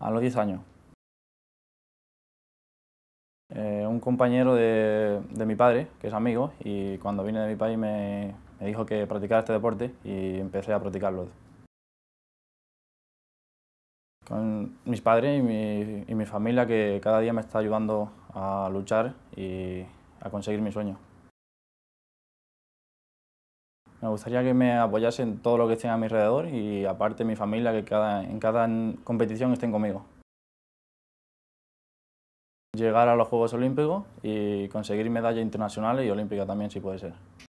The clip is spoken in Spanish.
a los 10 años. Eh, un compañero de, mi padre, que es amigo, y cuando vine de mi país me, dijo que practicara este deporte y empecé a practicarlo. Con mis padres y mi, y mi familia que cada día me está ayudando a luchar y a conseguir mi sueño. Me gustaría que me apoyasen todo lo que estén a mi alrededor y aparte mi familia, que en cada competición estén conmigo. Llegar a los Juegos Olímpicos y conseguir medallas internacionales y olímpicas también, si puede ser.